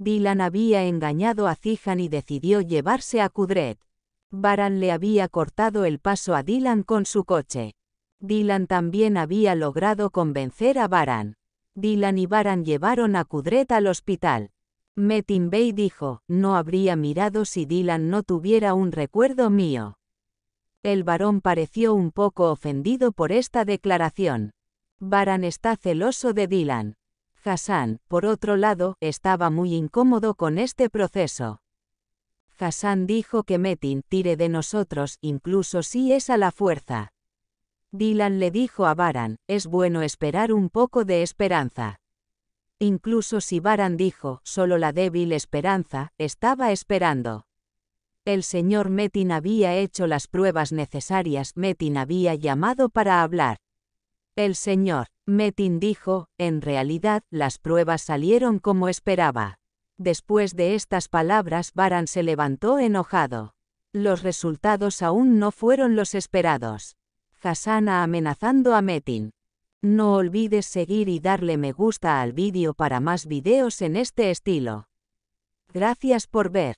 Dylan había engañado a Cihan y decidió llevarse a Kudret. Baran le había cortado el paso a Dylan con su coche. Dylan también había logrado convencer a Baran. Dylan y Baran llevaron a Kudret al hospital. Metin Bey dijo, no habría mirado si Dylan no tuviera un recuerdo mío. El varón pareció un poco ofendido por esta declaración. Baran está celoso de Dylan. Hassan, por otro lado, estaba muy incómodo con este proceso. Hassan dijo que Metin tire de nosotros, incluso si es a la fuerza. Dylan le dijo a Baran, es bueno esperar un poco de esperanza. Incluso si Baran dijo, solo la débil esperanza, estaba esperando. El señor Metin había hecho las pruebas necesarias, Metin había llamado para hablar. El señor Metin dijo, en realidad, las pruebas salieron como esperaba. Después de estas palabras, Baran se levantó enojado. Los resultados aún no fueron los esperados. Hasana amenazando a Metin. No olvides seguir y darle me gusta al vídeo para más videos en este estilo. Gracias por ver.